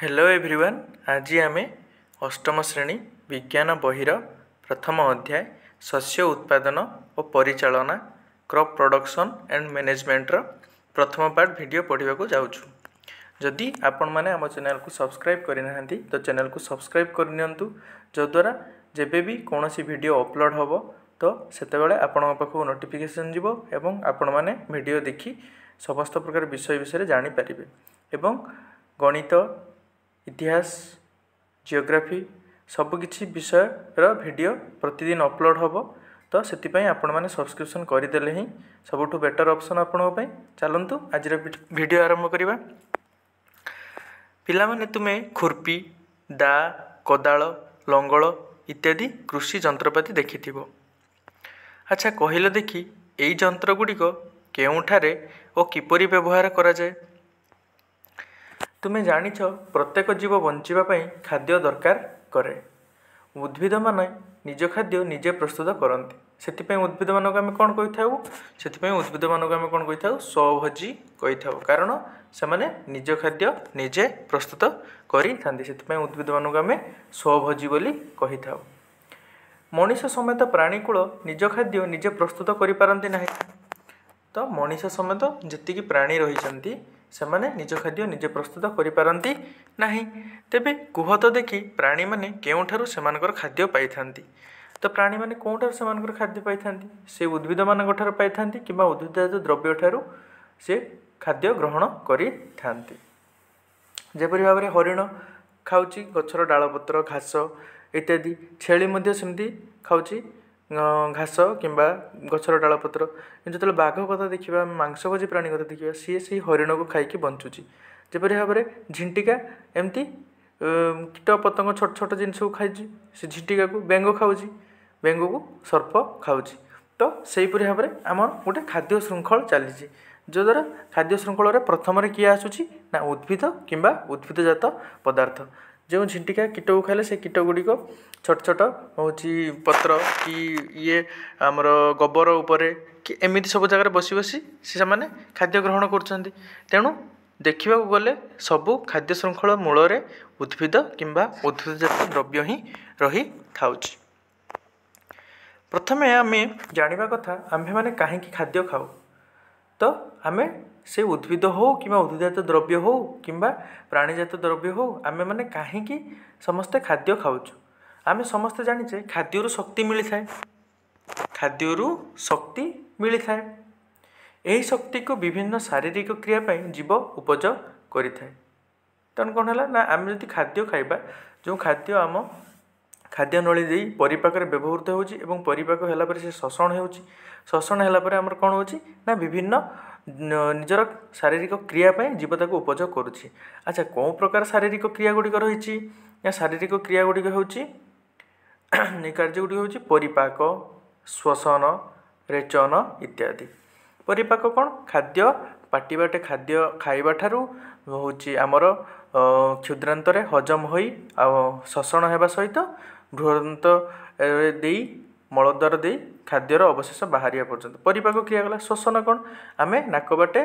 hello everyone ଆଜି ଆମେ ଅଷ୍ଟମ ଶ୍ରେଣୀ ବିଜ୍ଞାନ ବହିର ପ୍ରଥମ ଅଧ୍ୟାୟ ଶସ୍ୟ ଉତ୍ପାଦନ ଓ ପରିଚାଳନା କ୍ରପ୍ ପ୍ରଡକ୍ସନ୍ ଆଣ୍ଡ ମ୍ୟାନେଜମେଣ୍ଟର ପ୍ରଥମ ପାର୍ଟ ଭିଡ଼ିଓ ପଢ଼ିବାକୁ ଯାଉଛୁ ଯଦି ଆପଣମାନେ ଆମ ଚ୍ୟାନେଲକୁ ସବସ୍କ୍ରାଇବ୍ କରିନାହାନ୍ତି ତ ଚ୍ୟାନେଲକୁ ସବସ୍କ୍ରାଇବ୍ କରିନିଅନ୍ତୁ ଯଦ୍ୱାରା ଯେବେ ବି କୌଣସି ଭିଡ଼ିଓ ଅପଲୋଡ଼ ହେବ ତ ସେତେବେଳେ ଆପଣଙ୍କ ପାଖକୁ ନୋଟିଫିକେସନ୍ ଯିବ ଏବଂ ଆପଣମାନେ ଭିଡ଼ିଓ ଦେଖି ସମସ୍ତ ପ୍ରକାର ବିଷୟ ବିଷୟରେ ଜାଣିପାରିବେ ଏବଂ ଗଣିତ ଇତିହାସ ଜିଓଗ୍ରାଫି ସବୁ କିଛି ବିଷୟର ଭିଡ଼ିଓ ପ୍ରତିଦିନ ଅପଲୋଡ଼୍ ହେବ ତ ସେଥିପାଇଁ ଆପଣମାନେ ସବସ୍କ୍ରିପସନ୍ କରିଦେଲେ ହିଁ ସବୁଠୁ ବେଟର୍ ଅପସନ୍ ଆପଣଙ୍କ ପାଇଁ ଚାଲନ୍ତୁ ଆଜିର ଭିଡ଼ିଓ ଆରମ୍ଭ କରିବା ପିଲାମାନେ ତୁମେ ଖୁର୍ପି ଦା କୋଦାଳ ଲଙ୍ଗଳ ଇତ୍ୟାଦି କୃଷି ଯନ୍ତ୍ରପାତି ଦେଖିଥିବ ଆଚ୍ଛା କହିଲେ ଦେଖି ଏଇ ଯନ୍ତ୍ରଗୁଡ଼ିକ କେଉଁଠାରେ ଓ କିପରି ବ୍ୟବହାର କରାଯାଏ ତୁମେ ଜାଣିଛ ପ୍ରତ୍ୟେକ ଜୀବ ବଞ୍ଚିବା ପାଇଁ ଖାଦ୍ୟ ଦରକାର କରେ ଉଦ୍ଭିଦମାନେ ନିଜ ଖାଦ୍ୟ ନିଜେ ପ୍ରସ୍ତୁତ କରନ୍ତି ସେଥିପାଇଁ ଉଦ୍ଭିଦମାନଙ୍କୁ ଆମେ କ'ଣ କହିଥାଉ ସେଥିପାଇଁ ଉଦ୍ଭିଦମାନଙ୍କୁ ଆମେ କ'ଣ କହିଥାଉ ସଭଜି କହିଥାଉ କାରଣ ସେମାନେ ନିଜ ଖାଦ୍ୟ ନିଜେ ପ୍ରସ୍ତୁତ କରିଥାନ୍ତି ସେଥିପାଇଁ ଉଦ୍ଭିଦମାନଙ୍କୁ ଆମେ ସଭଜି ବୋଲି କହିଥାଉ ମଣିଷ ସମେତ ପ୍ରାଣୀକୂଳ ନିଜ ଖାଦ୍ୟ ନିଜେ ପ୍ରସ୍ତୁତ କରିପାରନ୍ତି ନାହିଁ ତ ମଣିଷ ସମେତ ଯେତିକି ପ୍ରାଣୀ ରହିଛନ୍ତି ସେମାନେ ନିଜ ଖାଦ୍ୟ ନିଜେ ପ୍ରସ୍ତୁତ କରିପାରନ୍ତି ନାହିଁ ତେବେ କୁହତ ଦେଖି ପ୍ରାଣୀମାନେ କେଉଁଠାରୁ ସେମାନଙ୍କର ଖାଦ୍ୟ ପାଇଥାନ୍ତି ତ ପ୍ରାଣୀମାନେ କେଉଁଠାରୁ ସେମାନଙ୍କର ଖାଦ୍ୟ ପାଇଥାନ୍ତି ସେ ଉଦ୍ଭିଦମାନଙ୍କଠାରୁ ପାଇଥାନ୍ତି କିମ୍ବା ଉଦ୍ଭିଦ ଦ୍ରବ୍ୟ ଠାରୁ ସେ ଖାଦ୍ୟ ଗ୍ରହଣ କରିଥାନ୍ତି ଯେପରି ଭାବରେ ହରିଣ ଖାଉଛି ଗଛର ଡାଳପତ୍ର ଘାସ ଇତ୍ୟାଦି ଛେଳି ମଧ୍ୟ ସେମିତି ଖାଉଛି ଘାସ କିମ୍ବା ଗଛର ଡାଳପତ୍ର କିନ୍ତୁ ଯେତେବେଳେ ବାଘ କଥା ଦେଖିବା ମାଂସଭୋଜି ପ୍ରାଣୀ କଥା ଦେଖିବା ସିଏ ସେଇ ହରିଣକୁ ଖାଇକି ବଞ୍ଚୁଛି ଯେପରି ଭାବରେ ଝିଣ୍ଟିକା ଏମିତି କୀଟ ପତଙ୍ଗ ଛୋଟ ଛୋଟ ଜିନିଷକୁ ଖାଇଛି ସେ ଝିଣ୍ଟିକାକୁ ବେଙ୍ଗ ଖାଉଛି ବେଙ୍ଗକୁ ସର୍ପ ଖାଉଛି ତ ସେହିପରି ଭାବରେ ଆମର ଗୋଟେ ଖାଦ୍ୟ ଶୃଙ୍ଖଳ ଚାଲିଛି ଯଦ୍ୱାରା ଖାଦ୍ୟ ଶୃଙ୍ଖଳରେ ପ୍ରଥମରେ କିଏ ଆସୁଛି ନା ଉଦ୍ଭିଦ କିମ୍ବା ଉଦ୍ଭିଦଜାତ ପଦାର୍ଥ ଯେଉଁ ଝିଣ୍ଟିକା କୀଟକୁ ଖାଇଲେ ସେ କୀଟଗୁଡ଼ିକ ଛୋଟ ଛୋଟ ହେଉଛି ପତ୍ର କି ଇଏ ଆମର ଗୋବର ଉପରେ କି ଏମିତି ସବୁ ଜାଗାରେ ବସି ବସି ସେମାନେ ଖାଦ୍ୟ ଗ୍ରହଣ କରୁଛନ୍ତି ତେଣୁ ଦେଖିବାକୁ ଗଲେ ସବୁ ଖାଦ୍ୟ ଶୃଙ୍ଖଳ ମୂଳରେ ଉଦ୍ଭିଦ କିମ୍ବା ଉଦ୍ଭିଦଜାତ ଦ୍ରବ୍ୟ ହିଁ ରହିଥାଉଛି ପ୍ରଥମେ ଆମେ ଜାଣିବା କଥା ଆମ୍ଭେମାନେ କାହିଁକି ଖାଦ୍ୟ ଖାଉ ତ ଆମେ ସେ ଉଦ୍ଭିଦ ହେଉ କିମ୍ବା ଉଦ୍ଭିଦଜାତ ଦ୍ରବ୍ୟ ହେଉ କିମ୍ବା ପ୍ରାଣୀଜାତ ଦ୍ରବ୍ୟ ହେଉ ଆମେମାନେ କାହିଁକି ସମସ୍ତେ ଖାଦ୍ୟ ଖାଉଛୁ ଆମେ ସମସ୍ତେ ଜାଣିଛେ ଖାଦ୍ୟରୁ ଶକ୍ତି ମିଳିଥାଏ ଖାଦ୍ୟରୁ ଶକ୍ତି ମିଳିଥାଏ ଏହି ଶକ୍ତିକୁ ବିଭିନ୍ନ ଶାରୀରିକ କ୍ରିୟା ପାଇଁ ଜୀବ ଉପଯୋଗ କରିଥାଏ ତେଣୁ କ'ଣ ହେଲା ନା ଆମେ ଯଦି ଖାଦ୍ୟ ଖାଇବା ଯେଉଁ ଖାଦ୍ୟ ଆମ ଖାଦ୍ୟ ନଳୀ ଦେଇ ପରିପାକରେ ବ୍ୟବହୃତ ହେଉଛି ଏବଂ ପରିପାକ ହେଲା ପରେ ସେ ଶୋଷଣ ହେଉଛି ଶୋଷଣ ହେଲା ପରେ ଆମର କ'ଣ ହେଉଛି ନା ବିଭିନ୍ନ ନିଜର ଶାରୀରିକ କ୍ରିୟା ପାଇଁ ଜୀବ ତାକୁ ଉପଯୋଗ କରୁଛି ଆଚ୍ଛା କେଉଁ ପ୍ରକାର ଶାରୀରିକ କ୍ରିୟା ଗୁଡ଼ିକ ରହିଛି ନା ଶାରୀରିକ କ୍ରିୟା ଗୁଡ଼ିକ ହେଉଛି ଏ କାର୍ଯ୍ୟ ଗୁଡ଼ିକ ହେଉଛି ପରିପାକ ଶ୍ଵସନ ରେଚନ ଇତ୍ୟାଦି ପରିପାକ କ'ଣ ଖାଦ୍ୟ ପାଟିବାଟେ ଖାଦ୍ୟ ଖାଇବା ଠାରୁ ହେଉଛି ଆମର କ୍ଷୁଦ୍ରାନ୍ତରେ ହଜମ ହୋଇ ଆଉ ଶୋଷଣ ହେବା ସହିତ ବୃହଦନ୍ତ ଦେଇ ମଳଦ୍ୱାର ଦେଇ ଖାଦ୍ୟର ଅବଶେଷ ବାହାରିବା ପର୍ଯ୍ୟନ୍ତ ପରିପାକ କ୍ରିୟା ଗଲା ଶ୍ୱସନ କ'ଣ ଆମେ ନାକ ବାଟେ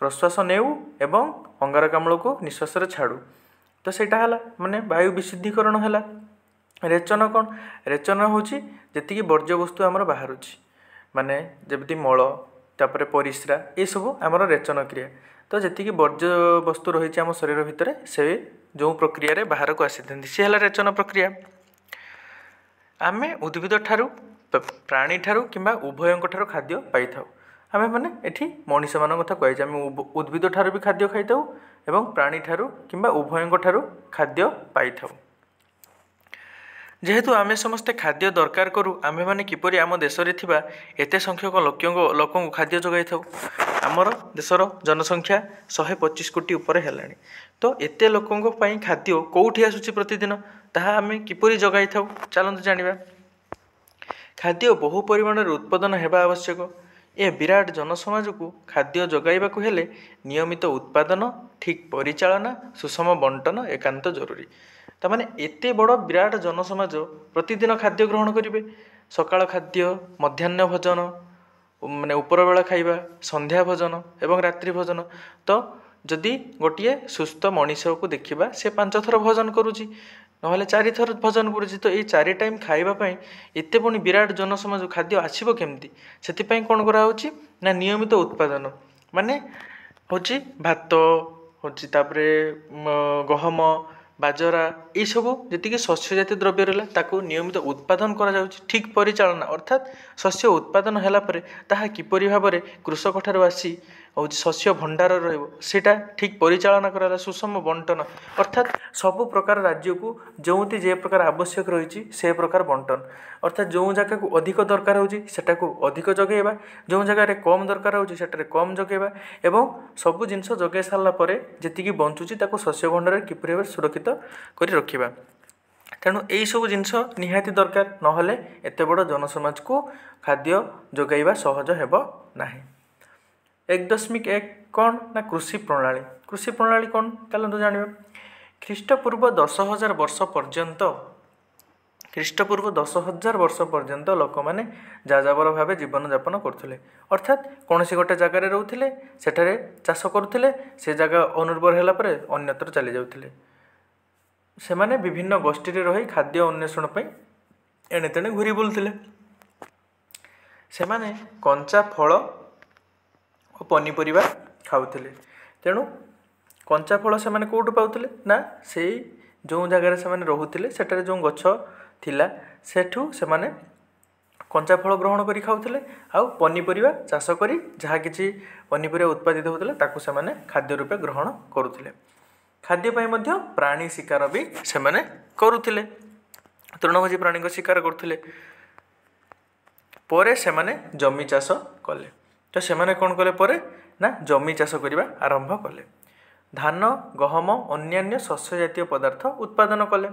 ପ୍ରଶ୍ୱାସ ନେଉ ଏବଂ ଅଙ୍ଗାରକାମ୍ଳକୁ ନିଶ୍ୱାସରେ ଛାଡ଼ୁ ତ ସେଇଟା ହେଲା ମାନେ ବାୟୁ ବିଶୁଦ୍ଧିକରଣ ହେଲା ରେଚନ କ'ଣ ରେଚନ ହେଉଛି ଯେତିକି ବର୍ଜ୍ୟବସ୍ତୁ ଆମର ବାହାରୁଛି ମାନେ ଯେମିତି ମଳ ତାପରେ ପରିସ୍ରା ଏସବୁ ଆମର ରେଚନ କ୍ରିୟା ତ ଯେତିକି ବର୍ଜ୍ୟବସ୍ତୁ ରହିଛି ଆମ ଶରୀର ଭିତରେ ସେ ଯେଉଁ ପ୍ରକ୍ରିୟାରେ ବାହାରକୁ ଆସିଥାନ୍ତି ସେ ହେଲା ରେଚନ ପ୍ରକ୍ରିୟା ଆମେ ଉଦ୍ଭିଦ ଠାରୁ ପ୍ରାଣୀ ଠାରୁ କିମ୍ବା ଉଭୟଙ୍କ ଠାରୁ ଖାଦ୍ୟ ପାଇଥାଉ ଆମେ ମାନେ ଏଠି ମଣିଷମାନଙ୍କ କଥା କୁହାଯାଏ ଆମେ ଉଦ୍ଭିଦ ଠାରୁ ବି ଖାଦ୍ୟ ଖାଇଥାଉ ଏବଂ ପ୍ରାଣୀ ଠାରୁ କିମ୍ବା ଉଭୟଙ୍କ ଠାରୁ ଖାଦ୍ୟ ପାଇଥାଉ ଯେହେତୁ ଆମେ ସମସ୍ତେ ଖାଦ୍ୟ ଦରକାର କରୁ ଆମେମାନେ କିପରି ଆମ ଦେଶରେ ଥିବା ଏତେ ସଂଖ୍ୟକ ଲୋକଙ୍କ ଲୋକଙ୍କୁ ଖାଦ୍ୟ ଯୋଗାଇଥାଉ ଆମର ଦେଶର ଜନସଂଖ୍ୟା ଶହେ ପଚିଶ କୋଟି ଉପରେ ହେଲାଣି ତ ଏତେ ଲୋକଙ୍କ ପାଇଁ ଖାଦ୍ୟ କେଉଁଠି ଆସୁଛି ପ୍ରତିଦିନ ତାହା ଆମେ କିପରି ଯୋଗାଇଥାଉ ଚାଲନ୍ତୁ ଜାଣିବା ଖାଦ୍ୟ ବହୁ ପରିମାଣରେ ଉତ୍ପାଦନ ହେବା ଆବଶ୍ୟକ ଏ ବିରାଟ ଜନସମାଜକୁ ଖାଦ୍ୟ ଯୋଗାଇବାକୁ ହେଲେ ନିୟମିତ ଉତ୍ପାଦନ ଠିକ୍ ପରିଚାଳନା ସୁଷମ ବଣ୍ଟନ ଏକାନ୍ତ ଜରୁରୀ ତାମାନେ ଏତେ ବଡ଼ ବିରାଟ ଜନସମାଜ ପ୍ରତିଦିନ ଖାଦ୍ୟ ଗ୍ରହଣ କରିବେ ସକାଳ ଖାଦ୍ୟ ମଧ୍ୟାହ୍ନ ଭୋଜନ ମାନେ ଉପରବେଳା ଖାଇବା ସନ୍ଧ୍ୟା ଭୋଜନ ଏବଂ ରାତ୍ରି ଭୋଜନ ତ ଯଦି ଗୋଟିଏ ସୁସ୍ଥ ମଣିଷକୁ ଦେଖିବା ସେ ପାଞ୍ଚ ଥର ଭୋଜନ କରୁଛି ନହେଲେ ଚାରିଥର ଭୋଜନ କରୁଛି ତ ଏଇ ଚାରି ଟାଇମ୍ ଖାଇବା ପାଇଁ ଏତେ ପୁଣି ବିରାଟ ଜନସମାଜ ଖାଦ୍ୟ ଆସିବ କେମିତି ସେଥିପାଇଁ କ'ଣ କରାହେଉଛି ନା ନିୟମିତ ଉତ୍ପାଦନ ମାନେ ହେଉଛି ଭାତ ହେଉଛି ତା'ପରେ ଗହମ বাজরা এইসবু যেতিকি শস্যজাতীয় দ্রব্য রহিলা তা নিয়মিত উৎপাদন করা যাচ্ছে ঠিক পরিচালনা অর্থাৎ শস্য উৎপাদন হলাপরে তাহা কিপরি ভাবে কৃষকঠার আসি ହେଉଛି ଶସ୍ୟ ଭଣ୍ଡାର ରହିବ ସେଇଟା ଠିକ୍ ପରିଚାଳନା କରାଗଲା ସୁଷମ ବଣ୍ଟନ ଅର୍ଥାତ୍ ସବୁ ପ୍ରକାର ରାଜ୍ୟକୁ ଯେଉଁଠି ଯେ ପ୍ରକାର ଆବଶ୍ୟକ ରହିଛି ସେ ପ୍ରକାର ବଣ୍ଟନ ଅର୍ଥାତ୍ ଯେଉଁ ଜାଗାକୁ ଅଧିକ ଦରକାର ହେଉଛି ସେଟାକୁ ଅଧିକ ଯୋଗାଇବା ଯେଉଁ ଜାଗାରେ କମ୍ ଦରକାର ହେଉଛି ସେଠାରେ କମ୍ ଯୋଗାଇବା ଏବଂ ସବୁ ଜିନିଷ ଯୋଗାଇ ସାରିଲା ପରେ ଯେତିକି ବଞ୍ଚୁଛି ତାକୁ ଶସ୍ୟ ଭଣ୍ଡାରରେ କିପରି ଭାବରେ ସୁରକ୍ଷିତ କରି ରଖିବା ତେଣୁ ଏହିସବୁ ଜିନିଷ ନିହାତି ଦରକାର ନହେଲେ ଏତେ ବଡ଼ ଜନସମାଜକୁ ଖାଦ୍ୟ ଯୋଗାଇବା ସହଜ ହେବ ନାହିଁ ଏକ ଦଶମିକ ଏକ କ'ଣ ନା କୃଷି ପ୍ରଣାଳୀ କୃଷି ପ୍ରଣାଳୀ କ'ଣ ଚାଲନ୍ତୁ ଜାଣିବା ଖ୍ରୀଷ୍ଟପୂର୍ବ ଦଶ ହଜାର ବର୍ଷ ପର୍ଯ୍ୟନ୍ତ ଖ୍ରୀଷ୍ଟପୂର୍ବ ଦଶ ହଜାର ବର୍ଷ ପର୍ଯ୍ୟନ୍ତ ଲୋକମାନେ ଯାଯାବର ଭାବେ ଜୀବନଯାପନ କରୁଥିଲେ ଅର୍ଥାତ୍ କୌଣସି ଗୋଟେ ଜାଗାରେ ରହୁଥିଲେ ସେଠାରେ ଚାଷ କରୁଥିଲେ ସେ ଜାଗା ଅନୁର୍ବର ହେଲା ପରେ ଅନ୍ୟତ୍ର ଚାଲିଯାଉଥିଲେ ସେମାନେ ବିଭିନ୍ନ ଗୋଷ୍ଠୀରେ ରହି ଖାଦ୍ୟ ଅନ୍ୱେଷଣ ପାଇଁ ଏଣେତେଣେ ଘୁରି ବୁଲୁଥିଲେ ସେମାନେ କଞ୍ଚା ଫଳ ଓ ପନିପରିବା ଖାଉଥିଲେ ତେଣୁ କଞ୍ଚା ଫଳ ସେମାନେ କେଉଁଠୁ ପାଉଥିଲେ ନା ସେଇ ଯେଉଁ ଜାଗାରେ ସେମାନେ ରହୁଥିଲେ ସେଠାରେ ଯେଉଁ ଗଛ ଥିଲା ସେଠୁ ସେମାନେ କଞ୍ଚା ଫଳ ଗ୍ରହଣ କରି ଖାଉଥିଲେ ଆଉ ପନିପରିବା ଚାଷ କରି ଯାହା କିଛି ପନିପରିବା ଉତ୍ପାଦିତ ହେଉଥିଲା ତାକୁ ସେମାନେ ଖାଦ୍ୟ ରୂପେ ଗ୍ରହଣ କରୁଥିଲେ ଖାଦ୍ୟ ପାଇଁ ମଧ୍ୟ ପ୍ରାଣୀ ଶିକାର ବି ସେମାନେ କରୁଥିଲେ ତୃଣଭୋଜୀ ପ୍ରାଣୀଙ୍କ ଶିକାର କରୁଥିଲେ ପରେ ସେମାନେ ଜମି ଚାଷ କଲେ ତ ସେମାନେ କ'ଣ କଲେ ପରେ ନା ଜମି ଚାଷ କରିବା ଆରମ୍ଭ କଲେ ଧାନ ଗହମ ଅନ୍ୟାନ୍ୟ ଶସ୍ୟଜାତୀୟ ପଦାର୍ଥ ଉତ୍ପାଦନ କଲେ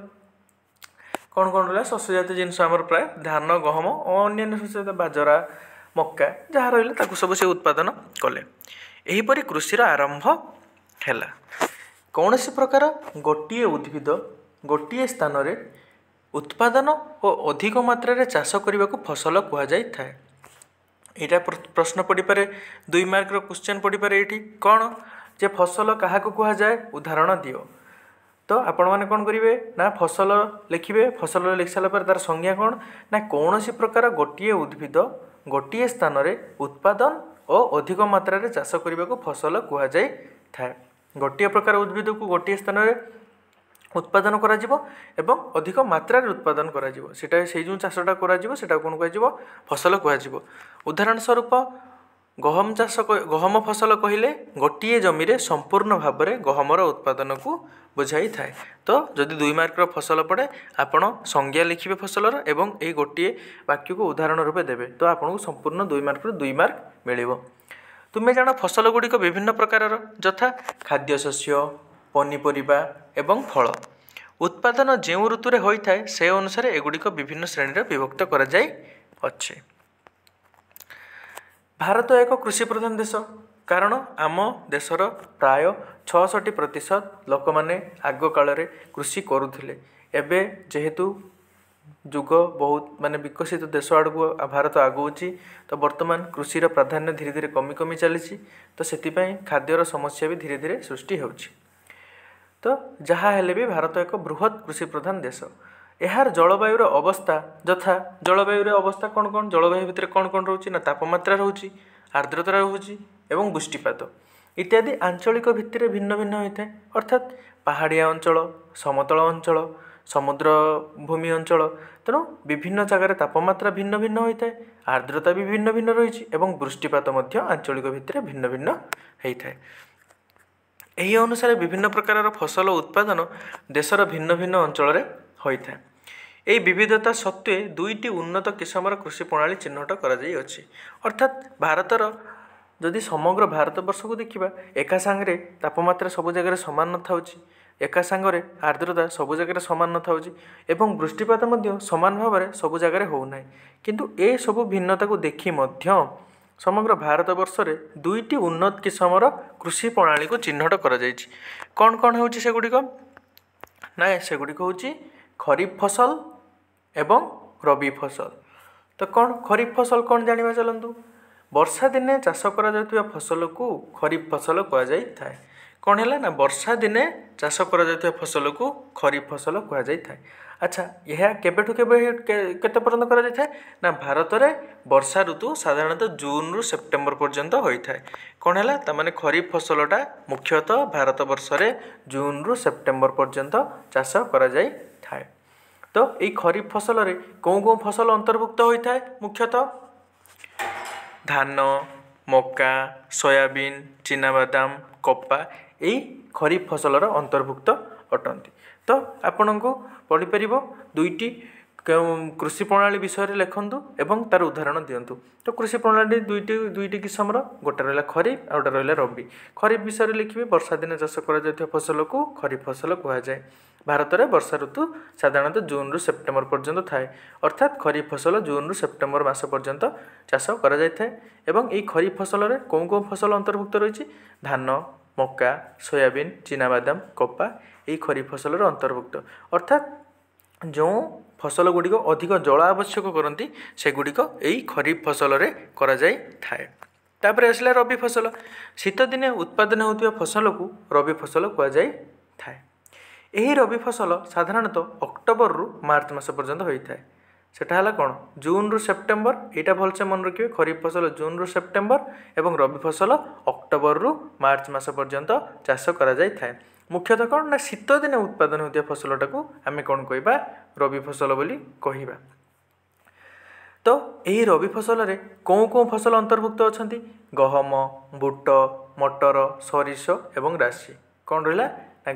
କ'ଣ କ'ଣ ରହିଲା ଶସ୍ୟଜାତୀୟ ଜିନିଷ ଆମର ପ୍ରାୟ ଧାନ ଗହମ ଓ ଅନ୍ୟାନ୍ୟ ଶସ୍ୟଜାତୀୟ ବାଜରା ମକା ଯାହା ରହିଲା ତାକୁ ସବୁ ସେ ଉତ୍ପାଦନ କଲେ ଏହିପରି କୃଷିର ଆରମ୍ଭ ହେଲା କୌଣସି ପ୍ରକାର ଗୋଟିଏ ଉଦ୍ଭିଦ ଗୋଟିଏ ସ୍ଥାନରେ ଉତ୍ପାଦନ ଓ ଅଧିକ ମାତ୍ରାରେ ଚାଷ କରିବାକୁ ଫସଲ କୁହାଯାଇଥାଏ ଏଇଟା ପ୍ରଶ୍ନ ପଡ଼ିପାରେ ଦୁଇ ମାର୍କର କୋଶ୍ଚିନ୍ ପଡ଼ିପାରେ ଏଇଠି କ'ଣ ଯେ ଫସଲ କାହାକୁ କୁହାଯାଏ ଉଦାହରଣ ଦିଅ ତ ଆପଣମାନେ କ'ଣ କରିବେ ନା ଫସଲ ଲେଖିବେ ଫସଲ ଲେଖିସାରିଲା ପରେ ତା'ର ସଂଜ୍ଞା କ'ଣ ନା କୌଣସି ପ୍ରକାର ଗୋଟିଏ ଉଦ୍ଭିଦ ଗୋଟିଏ ସ୍ଥାନରେ ଉତ୍ପାଦନ ଓ ଅଧିକ ମାତ୍ରାରେ ଚାଷ କରିବାକୁ ଫସଲ କୁହାଯାଇଥାଏ ଗୋଟିଏ ପ୍ରକାର ଉଦ୍ଭିଦକୁ ଗୋଟିଏ ସ୍ଥାନରେ ଉତ୍ପାଦନ କରାଯିବ ଏବଂ ଅଧିକ ମାତ୍ରାରେ ଉତ୍ପାଦନ କରାଯିବ ସେଇଟା ସେଇ ଯେଉଁ ଚାଷଟା କରାଯିବ ସେଇଟାକୁ କ'ଣ କୁହାଯିବ ଫସଲ କୁହାଯିବ ଉଦାହରଣ ସ୍ୱରୂପ ଗହମ ଚାଷ ଗହମ ଫସଲ କହିଲେ ଗୋଟିଏ ଜମିରେ ସମ୍ପୂର୍ଣ୍ଣ ଭାବରେ ଗହମର ଉତ୍ପାଦନକୁ ବୁଝାଇଥାଏ ତ ଯଦି ଦୁଇ ମାର୍କର ଫସଲ ପଡ଼େ ଆପଣ ସଂଜ୍ଞା ଲେଖିବେ ଫସଲର ଏବଂ ଏଇ ଗୋଟିଏ ବାକ୍ୟକୁ ଉଦାହରଣ ରୂପେ ଦେବେ ତ ଆପଣଙ୍କୁ ସମ୍ପୂର୍ଣ୍ଣ ଦୁଇ ମାର୍କରୁ ଦୁଇ ମାର୍କ ମିଳିବ ତୁମେ ଜାଣ ଫସଲ ଗୁଡ଼ିକ ବିଭିନ୍ନ ପ୍ରକାରର ଯଥା ଖାଦ୍ୟଶସ୍ୟ ପନିପରିବା ଏବଂ ଫଳ ଉତ୍ପାଦନ ଯେଉଁ ଋତୁରେ ହୋଇଥାଏ ସେ ଅନୁସାରେ ଏଗୁଡ଼ିକ ବିଭିନ୍ନ ଶ୍ରେଣୀରେ ବିଭକ୍ତ କରାଯାଇଅଛି ଭାରତ ଏକ କୃଷି ପ୍ରଧାନ ଦେଶ କାରଣ ଆମ ଦେଶର ପ୍ରାୟ ଛଅଷଠି ପ୍ରତିଶତ ଲୋକମାନେ ଆଗକାଳରେ କୃଷି କରୁଥିଲେ ଏବେ ଯେହେତୁ ଯୁଗ ବହୁତ ମାନେ ବିକଶିତ ଦେଶ ଆଡ଼କୁ ଭାରତ ଆଗଉଛି ତ ବର୍ତ୍ତମାନ କୃଷିର ପ୍ରାଧାନ୍ୟ ଧୀରେ ଧୀରେ କମି କମି ଚାଲିଛି ତ ସେଥିପାଇଁ ଖାଦ୍ୟର ସମସ୍ୟା ବି ଧୀରେ ଧୀରେ ସୃଷ୍ଟି ହେଉଛି ତ ଯାହା ହେଲେ ବି ଭାରତ ଏକ ବୃହତ କୃଷି ପ୍ରଧାନ ଦେଶ ଏହାର ଜଳବାୟୁର ଅବସ୍ଥା ଯଥା ଜଳବାୟୁର ଅବସ୍ଥା କ'ଣ କ'ଣ ଜଳବାୟୁ ଭିତରେ କ'ଣ କ'ଣ ରହୁଛି ନା ତାପମାତ୍ରା ରହୁଛି ଆର୍ଦ୍ରତା ରହୁଛି ଏବଂ ବୃଷ୍ଟିପାତ ଇତ୍ୟାଦି ଆଞ୍ଚଳିକ ଭିତ୍ତିରେ ଭିନ୍ନ ଭିନ୍ନ ହୋଇଥାଏ ଅର୍ଥାତ୍ ପାହାଡ଼ିଆ ଅଞ୍ଚଳ ସମତଳ ଅଞ୍ଚଳ ସମୁଦ୍ର ଭୂମି ଅଞ୍ଚଳ ତେଣୁ ବିଭିନ୍ନ ଜାଗାରେ ତାପମାତ୍ରା ଭିନ୍ନ ଭିନ୍ନ ହୋଇଥାଏ ଆର୍ଦ୍ରତା ବି ଭିନ୍ନ ଭିନ୍ନ ରହିଛି ଏବଂ ବୃଷ୍ଟିପାତ ମଧ୍ୟ ଆଞ୍ଚଳିକ ଭିତ୍ତିରେ ଭିନ୍ନ ଭିନ୍ନ ହୋଇଥାଏ ଏହି ଅନୁସାରେ ବିଭିନ୍ନ ପ୍ରକାରର ଫସଲ ଉତ୍ପାଦନ ଦେଶର ଭିନ୍ନ ଭିନ୍ନ ଅଞ୍ଚଳରେ ହୋଇଥାଏ ଏହି ବିବିଧତା ସତ୍ତ୍ୱେ ଦୁଇଟି ଉନ୍ନତ କିସମର କୃଷି ପ୍ରଣାଳୀ ଚିହ୍ନଟ କରାଯାଇଅଛି ଅର୍ଥାତ୍ ଭାରତର ଯଦି ସମଗ୍ର ଭାରତବର୍ଷକୁ ଦେଖିବା ଏକା ସାଙ୍ଗରେ ତାପମାତ୍ରା ସବୁ ଜାଗାରେ ସମାନ ନଥାଉଛି ଏକା ସାଙ୍ଗରେ ଆର୍ଦ୍ରତା ସବୁ ଜାଗାରେ ସମାନ ନଥାଉଛି ଏବଂ ବୃଷ୍ଟିପାତ ମଧ୍ୟ ସମାନ ଭାବରେ ସବୁ ଜାଗାରେ ହେଉନାହିଁ କିନ୍ତୁ ଏସବୁ ଭିନ୍ନତାକୁ ଦେଖି ମଧ୍ୟ ସମଗ୍ର ଭାରତବର୍ଷରେ ଦୁଇଟି ଉନ୍ନତ କିସମର କୃଷି ପ୍ରଣାଳୀକୁ ଚିହ୍ନଟ କରାଯାଇଛି କ'ଣ କ'ଣ ହେଉଛି ସେଗୁଡ଼ିକ ନାଇଁ ସେଗୁଡ଼ିକ ହେଉଛି ଖରିଫ ଫସଲ ଏବଂ ରବି ଫସଲ ତ କ'ଣ ଖରିଫ ଫସଲ କ'ଣ ଜାଣିବା ଚାଲନ୍ତୁ ବର୍ଷା ଦିନେ ଚାଷ କରାଯାଉଥିବା ଫସଲକୁ ଖରିଫ ଫସଲ କୁହାଯାଇଥାଏ କ'ଣ ହେଲା ନା ବର୍ଷା ଦିନେ ଚାଷ କରାଯାଉଥିବା ଫସଲକୁ ଖରିଫ ଫସଲ କୁହାଯାଇଥାଏ ଆଚ୍ଛା ଏହା କେବେଠୁ କେବେ କେତେ ପର୍ଯ୍ୟନ୍ତ କରାଯାଇଥାଏ ନା ଭାରତରେ ବର୍ଷା ଋତୁ ସାଧାରଣତଃ ଜୁନ୍ରୁ ସେପ୍ଟେମ୍ବର ପର୍ଯ୍ୟନ୍ତ ହୋଇଥାଏ କ'ଣ ହେଲା ତା'ମାନେ ଖରିଫ ଫସଲଟା ମୁଖ୍ୟତଃ ଭାରତ ବର୍ଷରେ ଜୁନ୍ରୁ ସେପ୍ଟେମ୍ବର ପର୍ଯ୍ୟନ୍ତ ଚାଷ କରାଯାଇଥାଏ ତ ଏଇ ଖରିଫ ଫସଲରେ କେଉଁ କେଉଁ ଫସଲ ଅନ୍ତର୍ଭୁକ୍ତ ହୋଇଥାଏ ମୁଖ୍ୟତଃ ଧାନ ମକା ସୋୟାବିନ୍ ଚିନାବାଦାମ କପା এই খরিফ ফসলর অন্তর্ভুক্ত অটନ୍ତି ତ ଆପଣଙ୍କୁ ପଢ଼ିପାରିବ ଦୁଇଟି କୃଷି ପ୍ରଣାଳୀ ବିଷୟରେ ଲେଖନ୍ତୁ ଏବଂ ତାର ଉଦାହରଣ ଦିଅନ୍ତୁ ତ କୃଷି ପ୍ରଣାଳୀ ଦୁଇଟି ଦୁଇଟି କିସମର ଗୋଟେ ରହିଲା ଖରିଫ ଆଉ ଗୋଟେ ରହିଲା ରବି ଖରିଫ ବିଷୟରେ ଲେଖିବେ ବର୍ଷା ଦିନେ ଚାଷ କରାଯାଉଥିବା ଫସଲକୁ ଖରିଫ ଫସଲ କୁହାଯାଏ ଭାରତରେ ବର୍ଷା ଋତୁ ସାଧାରଣତଃ ଜୁନ୍ରୁ ସେପ୍ଟେମ୍ବର ପର୍ଯ୍ୟନ୍ତ ଥାଏ ଅର୍ଥାତ୍ ଖରିଫ ଫସଲ ଜୁନ୍ରୁ ସେପ୍ଟେମ୍ବର ମାସ ପର୍ଯ୍ୟନ୍ତ ଚାଷ କରାଯାଇଥାଏ ଏବଂ ଏହି ଖରିଫ ଫସଲରେ କେଉଁ କେଉଁ ଫସଲ ଅନ୍ତର୍ଭୁକ୍ତ ରହିଛି ଧାନ ମକା ସୋୟାବିନ୍ ଚିନାବାଦାମ କପା ଏହି ଖରିଫ ଫସଲର ଅନ୍ତର୍ଭୁକ୍ତ ଅର୍ଥାତ୍ ଯେଉଁ ଫସଲ ଗୁଡ଼ିକ ଅଧିକ ଜଳ ଆବଶ୍ୟକ କରନ୍ତି ସେଗୁଡ଼ିକ ଏହି ଖରିଫ ଫସଲରେ କରାଯାଇଥାଏ ତାପରେ ଆସିଲା ରବି ଫସଲ ଶୀତଦିନେ ଉତ୍ପାଦନ ହେଉଥିବା ଫସଲକୁ ରବି ଫସଲ କୁହାଯାଇଥାଏ ଏହି ରବି ଫସଲ ସାଧାରଣତଃ ଅକ୍ଟୋବରରୁ ମାର୍ଚ୍ଚ ମାସ ପର୍ଯ୍ୟନ୍ତ ହୋଇଥାଏ সেটা হল কোণ রু সেপ্টেম্বর এইটা ভালসে মনে রাখবে খরিফ ফসল জুন রু সেপ্টেম্বর এবং রবি ফসল অক্টোবর রু মার্চ মাস পর্যন্ত চাষ করা যাই থাকে মুখ্যত কোণ না শীত দিনে উৎপাদন হওয়া ফসলটা আমি কোণ কইবা রবি ফসল বলে কহবা তো এই রবি ফসলের কেউ কেউ ফসল অন্তর্ভুক্ত অনেক গহম বুট মটর সরিষ এবং রাশি কোণ রা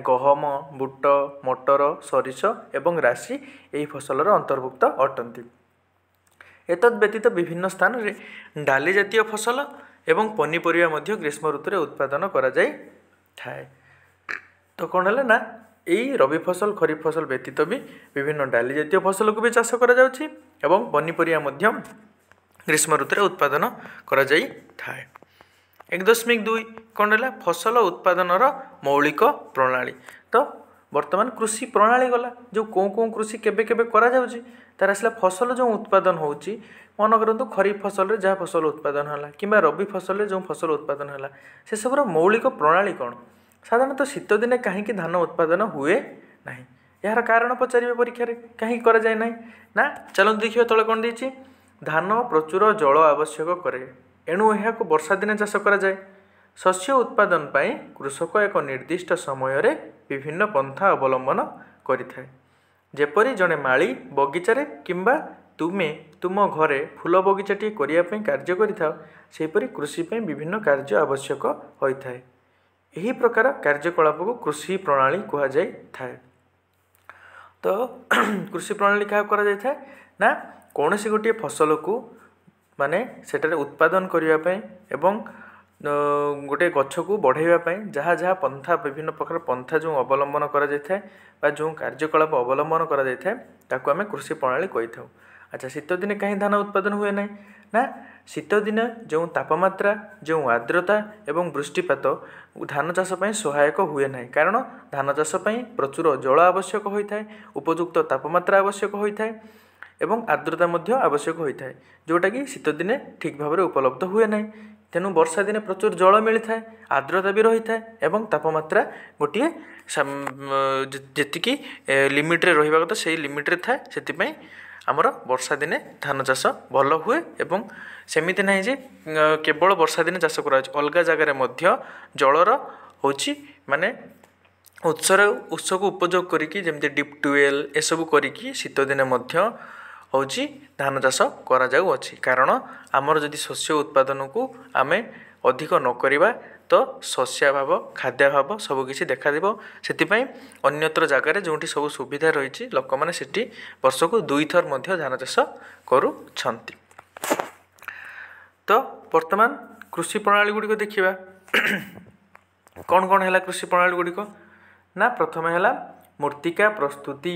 ଗହମ ବୁଟ ମଟର ସୋରିଷ ଏବଂ ରାଶି ଏହି ଫସଲର ଅନ୍ତର୍ଭୁକ୍ତ ଅଟନ୍ତି ଏତଦ୍ ବ୍ୟତୀତ ବିଭିନ୍ନ ସ୍ଥାନରେ ଡାଲି ଜାତୀୟ ଫସଲ ଏବଂ ପନିପରିବା ମଧ୍ୟ ଗ୍ରୀଷ୍ମ ଋତୁରେ ଉତ୍ପାଦନ କରାଯାଇଥାଏ ତ କ'ଣ ହେଲା ନା ଏଇ ରବି ଫସଲ ଖରିଫ ଫସଲ ବ୍ୟତୀତ ବି ବିଭିନ୍ନ ଡାଲି ଜାତୀୟ ଫସଲକୁ ବି ଚାଷ କରାଯାଉଛି ଏବଂ ପନିପରିବା ମଧ୍ୟ ଗ୍ରୀଷ୍ମ ଋତୁରେ ଉତ୍ପାଦନ କରାଯାଇଥାଏ ଏକ ଦଶମିକ ଦୁଇ କ'ଣ ରହିଲା ଫସଲ ଉତ୍ପାଦନର ମୌଳିକ ପ୍ରଣାଳୀ ତ ବର୍ତ୍ତମାନ କୃଷି ପ୍ରଣାଳୀ ଗଲା ଯେଉଁ କେଉଁ କେଉଁ କୃଷି କେବେ କେବେ କରାଯାଉଛି ତା'ର ଆସିଲା ଫସଲ ଯେଉଁ ଉତ୍ପାଦନ ହେଉଛି ମନେକରନ୍ତୁ ଖରିଫ ଫସଲରେ ଯାହା ଫସଲ ଉତ୍ପାଦନ ହେଲା କିମ୍ବା ରବି ଫସଲରେ ଯେଉଁ ଫସଲ ଉତ୍ପାଦନ ହେଲା ସେସବୁର ମୌଳିକ ପ୍ରଣାଳୀ କ'ଣ ସାଧାରଣତଃ ଶୀତଦିନେ କାହିଁକି ଧାନ ଉତ୍ପାଦନ ହୁଏ ନାହିଁ ଏହାର କାରଣ ପଚାରିବେ ପରୀକ୍ଷାରେ କାହିଁକି କରାଯାଏ ନାହିଁ ନା ଚାଲନ୍ତୁ ଦେଖିବା ତଳେ କ'ଣ ଦେଇଛି ଧାନ ପ୍ରଚୁର ଜଳ ଆବଶ୍ୟକ କରେ ଏଣୁ ଏହାକୁ ବର୍ଷାଦିନେ ଚାଷ କରାଯାଏ ଶସ୍ୟ ଉତ୍ପାଦନ ପାଇଁ କୃଷକ ଏକ ନିର୍ଦ୍ଦିଷ୍ଟ ସମୟରେ ବିଭିନ୍ନ ପନ୍ଥା ଅବଲମ୍ବନ କରିଥାଏ ଯେପରି ଜଣେ ମାଳି ବଗିଚାରେ କିମ୍ବା ତୁମେ ତୁମ ଘରେ ଫୁଲ ବଗିଚାଟିଏ କରିବା ପାଇଁ କାର୍ଯ୍ୟ କରିଥାଉ ସେହିପରି କୃଷି ପାଇଁ ବିଭିନ୍ନ କାର୍ଯ୍ୟ ଆବଶ୍ୟକ ହୋଇଥାଏ ଏହି ପ୍ରକାର କାର୍ଯ୍ୟକଳାପକୁ କୃଷି ପ୍ରଣାଳୀ କୁହାଯାଇଥାଏ ତ କୃଷି ପ୍ରଣାଳୀ କାହାକୁ କରାଯାଇଥାଏ ନା କୌଣସି ଗୋଟିଏ ଫସଲକୁ ମାନେ ସେଠାରେ ଉତ୍ପାଦନ କରିବା ପାଇଁ ଏବଂ ଗୋଟେ ଗଛକୁ ବଢ଼ାଇବା ପାଇଁ ଯାହା ଯାହା ପନ୍ଥା ବିଭିନ୍ନ ପ୍ରକାର ପନ୍ଥା ଯେଉଁ ଅବଲମ୍ବନ କରାଯାଇଥାଏ ବା ଯେଉଁ କାର୍ଯ୍ୟକଳାପ ଅବଲମ୍ବନ କରାଯାଇଥାଏ ତାକୁ ଆମେ କୃଷି ପ୍ରଣାଳୀ କହିଥାଉ ଆଚ୍ଛା ଶୀତଦିନେ କାହିଁ ଧାନ ଉତ୍ପାଦନ ହୁଏ ନାହିଁ ନା ଶୀତଦିନ ଯେଉଁ ତାପମାତ୍ରା ଯେଉଁ ଆର୍ଦ୍ରତା ଏବଂ ବୃଷ୍ଟିପାତ ଧାନ ଚାଷ ପାଇଁ ସହାୟକ ହୁଏ ନାହିଁ କାରଣ ଧାନ ଚାଷ ପାଇଁ ପ୍ରଚୁର ଜଳ ଆବଶ୍ୟକ ହୋଇଥାଏ ଉପଯୁକ୍ତ ତାପମାତ୍ରା ଆବଶ୍ୟକ ହୋଇଥାଏ ଏବଂ ଆର୍ଦ୍ରତା ମଧ୍ୟ ଆବଶ୍ୟକ ହୋଇଥାଏ ଯେଉଁଟାକି ଶୀତଦିନେ ଠିକ୍ ଭାବରେ ଉପଲବ୍ଧ ହୁଏ ନାହିଁ ତେଣୁ ବର୍ଷା ଦିନେ ପ୍ରଚୁର ଜଳ ମିଳିଥାଏ ଆର୍ଦ୍ରତା ବି ରହିଥାଏ ଏବଂ ତାପମାତ୍ରା ଗୋଟିଏ ଯେତିକି ଲିମିଟ୍ରେ ରହିବା କଥା ସେଇ ଲିମିଟ୍ରେ ଥାଏ ସେଥିପାଇଁ ଆମର ବର୍ଷା ଦିନେ ଧାନ ଚାଷ ଭଲ ହୁଏ ଏବଂ ସେମିତି ନାହିଁ ଯେ କେବଳ ବର୍ଷା ଦିନେ ଚାଷ କରାଯାଉଛି ଅଲଗା ଜାଗାରେ ମଧ୍ୟ ଜଳର ହେଉଛି ମାନେ ଉତ୍ସର ଉତ୍ସକୁ ଉପଯୋଗ କରିକି ଯେମିତି ଡିପ୍ ଟ୍ୟୁୱେଲ୍ ଏସବୁ କରିକି ଶୀତଦିନେ ମଧ୍ୟ ହେଉଛି ଧାନ ଚାଷ କରାଯାଉଅଛି କାରଣ ଆମର ଯଦି ଶସ୍ୟ ଉତ୍ପାଦନକୁ ଆମେ ଅଧିକ ନ କରିବା ତ ଶସ୍ୟାଭାବ ଖାଦ୍ୟାଭାବ ସବୁକିଛି ଦେଖାଯିବ ସେଥିପାଇଁ ଅନ୍ୟତ୍ର ଜାଗାରେ ଯେଉଁଠି ସବୁ ସୁବିଧା ରହିଛି ଲୋକମାନେ ସେଠି ବର୍ଷକୁ ଦୁଇଥର ମଧ୍ୟ ଧାନ ଚାଷ କରୁଛନ୍ତି ତ ବର୍ତ୍ତମାନ କୃଷି ପ୍ରଣାଳୀ ଗୁଡ଼ିକ ଦେଖିବା କ'ଣ କ'ଣ ହେଲା କୃଷି ପ୍ରଣାଳୀ ଗୁଡ଼ିକ ନା ପ୍ରଥମେ ହେଲା ମୂର୍ତ୍ତିକା ପ୍ରସ୍ତୁତି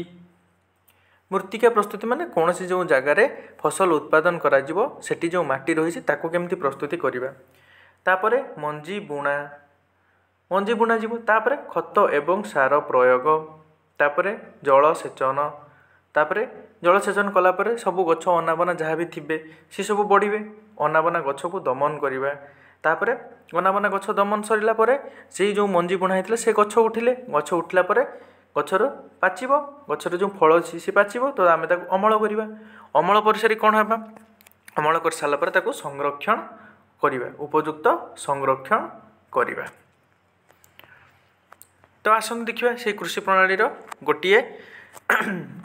ମୃତ୍ତିକା ପ୍ରସ୍ତୁତି ମାନେ କୌଣସି ଯେଉଁ ଜାଗାରେ ଫସଲ ଉତ୍ପାଦନ କରାଯିବ ସେଠି ଯେଉଁ ମାଟି ରହିଛି ତାକୁ କେମିତି ପ୍ରସ୍ତୁତି କରିବା ତାପରେ ମଞ୍ଜି ବୁଣା ମଞ୍ଜି ବୁଣା ଯିବ ତାପରେ ଖତ ଏବଂ ସାର ପ୍ରୟୋଗ ତାପରେ ଜଳସେଚନ ତାପରେ ଜଳସେଚନ କଲାପରେ ସବୁ ଗଛ ଅନାବନା ଯାହା ବି ଥିବେ ସେ ସବୁ ବଢ଼ିବେ ଅନାବନା ଗଛକୁ ଦମନ କରିବା ତାପରେ ଅନାବନା ଗଛ ଦମନ ସରିଲା ପରେ ସେଇ ଯେଉଁ ମଞ୍ଜି ବୁଣା ହେଇଥିଲା ସେ ଗଛ ଉଠିଲେ ଗଛ ଉଠିଲା ପରେ ଗଛର ପାଚିବ ଗଛର ଯେଉଁ ଫଳ ଅଛି ସେ ପାଚିବ ତ ଆମେ ତାକୁ ଅମଳ କରିବା ଅମଳ କରିସାରି କ'ଣ ହେବା ଅମଳ କରିସାରିଲା ପରେ ତାକୁ ସଂରକ୍ଷଣ କରିବା ଉପଯୁକ୍ତ ସଂରକ୍ଷଣ କରିବା ତ ଆସନ୍ତୁ ଦେଖିବା ସେ କୃଷି ପ୍ରଣାଳୀର ଗୋଟିଏ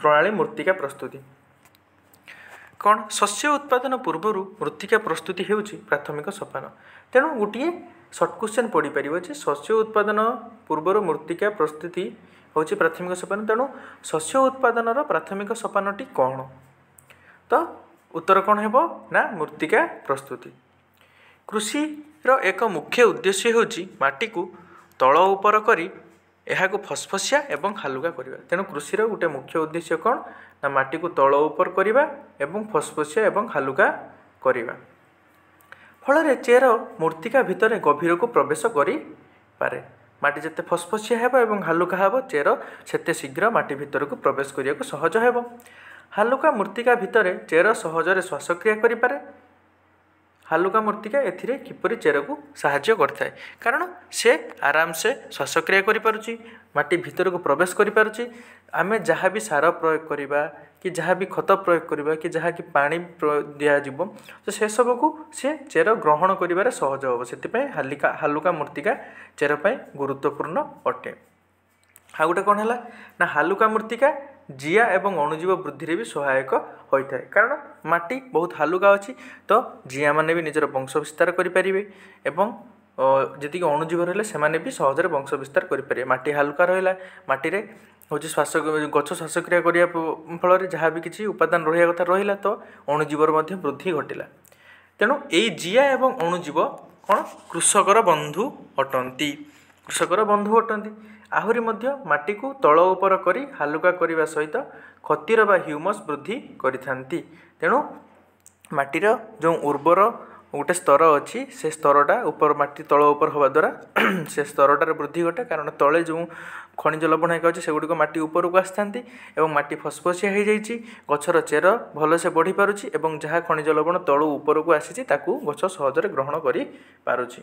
ପ୍ରଣାଳୀ ମୃତ୍ତିକା ପ୍ରସ୍ତୁତି କ'ଣ ଶସ୍ୟ ଉତ୍ପାଦନ ପୂର୍ବରୁ ମୃତ୍ତିକା ପ୍ରସ୍ତୁତି ହେଉଛି ପ୍ରାଥମିକ ସୋପାନ ତେଣୁ ଗୋଟିଏ ସର୍ଟ କ୍ୱେଶ୍ଚନ୍ ପଡ଼ିପାରିବ ଯେ ଶସ୍ୟ ଉତ୍ପାଦନ ପୂର୍ବରୁ ମୃତ୍ତିକା ପ୍ରସ୍ତୁତି ହେଉଛି ପ୍ରାଥମିକ ସୋପାନ ତେଣୁ ଶସ୍ୟ ଉତ୍ପାଦନର ପ୍ରାଥମିକ ସୋପାନଟି କ'ଣ ତ ଉତ୍ତର କ'ଣ ହେବ ନା ମୃତ୍ତିକା ପ୍ରସ୍ତୁତି କୃଷିର ଏକ ମୁଖ୍ୟ ଉଦ୍ଦେଶ୍ୟ ହେଉଛି ମାଟିକୁ ତଳ ଉପର କରି ଏହାକୁ ଫସଫସିଆ ଏବଂ ହାଲୁକା କରିବା ତେଣୁ କୃଷିର ଗୋଟେ ମୁଖ୍ୟ ଉଦ୍ଦେଶ୍ୟ କ'ଣ ନା ମାଟିକୁ ତଳ ଉପର କରିବା ଏବଂ ଫସଫସିଆ ଏବଂ ହାଲୁକା କରିବା ଫଳରେ ଚେର ମୂର୍ତ୍ତିକା ଭିତରେ ଗଭୀରକୁ ପ୍ରବେଶ କରିପାରେ ମାଟି ଯେତେ ଫସଫସିଆ ହେବ ଏବଂ ହାଲୁକା ହେବ ଚେର ସେତେ ଶୀଘ୍ର ମାଟି ଭିତରକୁ ପ୍ରବେଶ କରିବାକୁ ସହଜ ହେବ ହାଲୁକା ମୃତ୍ତିକା ଭିତରେ ଚେର ସହଜରେ ଶ୍ୱାସକ୍ରିୟା କରିପାରେ ହାଲୁକା ମୃତ୍ତିକା ଏଥିରେ କିପରି ଚେରକୁ ସାହାଯ୍ୟ କରିଥାଏ କାରଣ ସେ ଆରାମସେ ଶ୍ୱାସକ୍ରିୟା କରିପାରୁଛି ମାଟି ଭିତରକୁ ପ୍ରବେଶ କରିପାରୁଛି ଆମେ ଯାହା ବି ସାର ପ୍ରୟୋଗ କରିବା କି ଯାହା ବି ଖତ ପ୍ରୟୋଗ କରିବା କି ଯାହାକି ପାଣି ଦିଆଯିବ ତ ସେସବୁକୁ ସିଏ ଚେର ଗ୍ରହଣ କରିବାରେ ସହଜ ହେବ ସେଥିପାଇଁ ହାଲିକା ହାଲୁକା ମୃତ୍ତିକା ଚେର ପାଇଁ ଗୁରୁତ୍ୱପୂର୍ଣ୍ଣ ଅଟେ ଆଉ ଗୋଟେ କ'ଣ ହେଲା ନା ହାଲୁକା ମୃତ୍ତିକା ଜିଆ ଏବଂ ଅଣୁଜୀବ ବୃଦ୍ଧିରେ ବି ସହାୟକ ହୋଇଥାଏ କାରଣ ମାଟି ବହୁତ ହାଲୁକା ଅଛି ତ ଜିଆମାନେ ବି ନିଜର ବଂଶ ବିସ୍ତାର କରିପାରିବେ ଏବଂ ଯେତିକି ଅଣୁଜୀବ ରହିଲେ ସେମାନେ ବି ସହଜରେ ବଂଶ ବିସ୍ତାର କରିପାରିବେ ମାଟି ହାଲୁକା ରହିଲା ମାଟିରେ ହେଉଛି ଶ୍ୱାସ ଗଛ ଶ୍ୱାସକ୍ରିୟା କରିବା ଫଳରେ ଯାହା ବି କିଛି ଉପାଦାନ ରହିବା କଥା ରହିଲା ତ ଅଣୁଜୀବର ମଧ୍ୟ ବୃଦ୍ଧି ଘଟିଲା ତେଣୁ ଏଇ ଜିଆ ଏବଂ ଅଣୁଜୀବ କ'ଣ କୃଷକର ବନ୍ଧୁ ଅଟନ୍ତି କୃଷକର ବନ୍ଧୁ ଅଟନ୍ତି ଆହୁରି ମଧ୍ୟ ମାଟିକୁ ତଳ ଉପର କରି ହାଲୁକା କରିବା ସହିତ ଖତିର ବା ହ୍ୟୁମସ୍ ବୃଦ୍ଧି କରିଥାନ୍ତି ତେଣୁ ମାଟିର ଯେଉଁ ଉର୍ବର ଗୋଟେ ସ୍ତର ଅଛି ସେ ସ୍ତରଟା ଉପର ମାଟି ତଳ ଉପର ହେବା ଦ୍ୱାରା ସେ ସ୍ତରଟାର ବୃଦ୍ଧି ଘଟେ କାରଣ ତଳେ ଯେଉଁ ଖଣିଜ ଲବଣ ହେଇକା ଅଛି ସେଗୁଡ଼ିକ ମାଟି ଉପରକୁ ଆସିଥାନ୍ତି ଏବଂ ମାଟି ଫସଫସିଆ ହୋଇଯାଇଛି ଗଛର ଚେର ଭଲସେ ବଢ଼ିପାରୁଛି ଏବଂ ଯାହା ଖଣିଜ ଲବଣ ତଳୁ ଉପରକୁ ଆସିଛି ତାକୁ ଗଛ ସହଜରେ ଗ୍ରହଣ କରିପାରୁଛି